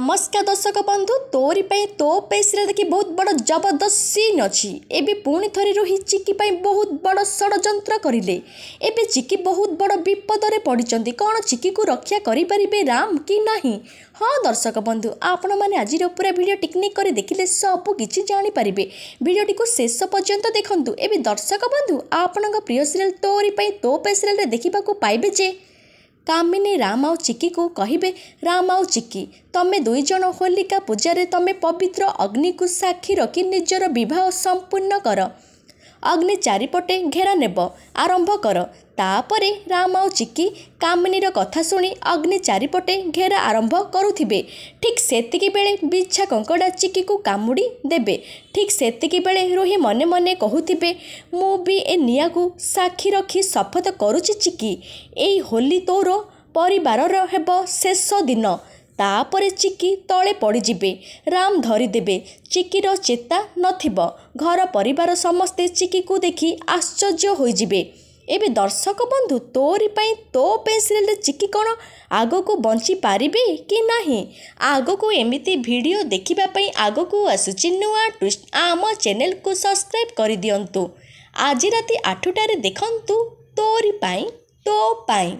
নমস্কার দর্শক বন্ধু তোরি পাই তো পেসরে দেখি বহুত বড় জবরদস্ত সিন অছি এবি পুনি থরি রহি চিকি পাই বহুত বড় ষড়যন্ত্র করিলে এবি চিকি বহুত বড় বিপদরে পড়িছন্তি কোন চিকিকু রক্ষা করি পারিবে রাম কি নাহি ହଁ ଦର୍ଶକ ବନ୍ଧୁ ଆପଣମାନେ ଆଜିର ପୁରା ଭିଡ଼ିଓ ଟିକ୍ନିକ୍ କରି ଦେଖିଲେ ସବୁ କିଛି ଜାଣିପାରିବେ ଭିଡ଼ିଓଟିକୁ ଶେଷ ପର୍ଯ୍ୟନ୍ତ ଦେଖନ୍ତୁ ଏବେ ଦର୍ଶକ ବନ୍ଧୁ ଆପଣଙ୍କ ପ୍ରିୟ ସିରିଏଲ୍ ତୋରି ପାଇଁ ତୋ ପେ ସିରିଏଲ୍ରେ ଦେଖିବାକୁ ପାଇବେ ଯେ କାମିନୀ ରାମ ଆଉ ଚିକିକୁ କହିବେ ରାମ ଆଉ ଚିକି ତମେ ଦୁଇଜଣ ହୋଲିକା ପୂଜାରେ ତମେ ପବିତ୍ର ଅଗ୍ନିକୁ ସାକ୍ଷୀ ରଖି ନିଜର ବିବାହ ସମ୍ପୂର୍ଣ୍ଣ କର ଅଗ୍ନି ଚାରିପଟେ ଘେରା ନେବ ଆରମ୍ଭ କର ତାପରେ ରାମ ଆଉ ଚିକି କାମିନୀର କଥା ଶୁଣି ଅଗ୍ନି ଚାରିପଟେ ଘେରା ଆରମ୍ଭ କରୁଥିବେ ଠିକ୍ ସେତିକିବେଳେ ବିଛା କଙ୍କଡ଼ା ଚିକିକୁ କାମୁଡ଼ି ଦେବେ ଠିକ୍ ସେତିକିବେଳେ ରୋହି ମନେ ମନେ କହୁଥିବେ ମୁଁ ବି ଏ ନିଆଁକୁ ସାକ୍ଷୀ ରଖି ଶପଥ କରୁଛି ଚିକି ଏଇ ହୋଲି ତୋର ପରିବାରର ହେବ ଶେଷ ଦିନ ତାପରେ ଚିକି ତଳେ ପଡ଼ିଯିବେ ରାମ ଧରିଦେବେ ଚିକିର ଚେତା ନଥିବ ଘର ପରିବାର ସମସ୍ତେ ଚିକିକୁ ଦେଖି ଆଶ୍ଚର୍ଯ୍ୟ ହୋଇଯିବେ ଏବେ ଦର୍ଶକ ବନ୍ଧୁ ତୋରି ପାଇଁ ତୋ ପେନ୍ସିଲରେ ଚିକି କ'ଣ ଆଗକୁ ବଞ୍ଚିପାରିବେ କି ନାହିଁ ଆଗକୁ ଏମିତି ଭିଡ଼ିଓ ଦେଖିବା ପାଇଁ ଆଗକୁ ଆସୁଛି ନୂଆ ଟ୍ୱିଷ୍ଟ ଆମ ଚ୍ୟାନେଲକୁ ସବସ୍କ୍ରାଇବ୍ କରିଦିଅନ୍ତୁ ଆଜି ରାତି ଆଠଟାରେ ଦେଖନ୍ତୁ ତୋରି ପାଇଁ ତୋ ପାଇଁ